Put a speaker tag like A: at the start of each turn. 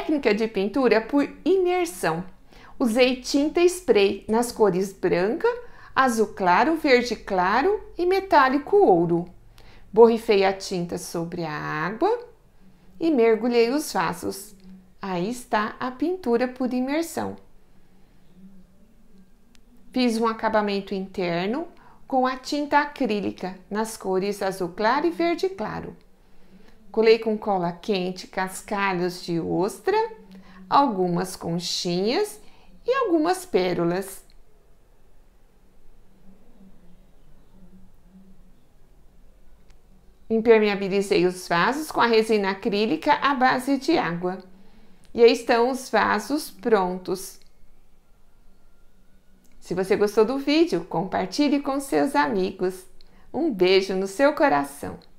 A: técnica de pintura é por imersão. Usei tinta spray nas cores branca, azul claro, verde claro e metálico ouro. Borrifei a tinta sobre a água e mergulhei os vasos. Aí está a pintura por imersão. Fiz um acabamento interno com a tinta acrílica nas cores azul claro e verde claro. Colei com cola quente cascalhos de ostra, algumas conchinhas e algumas pérolas. Impermeabilizei os vasos com a resina acrílica à base de água. E aí estão os vasos prontos. Se você gostou do vídeo, compartilhe com seus amigos. Um beijo no seu coração!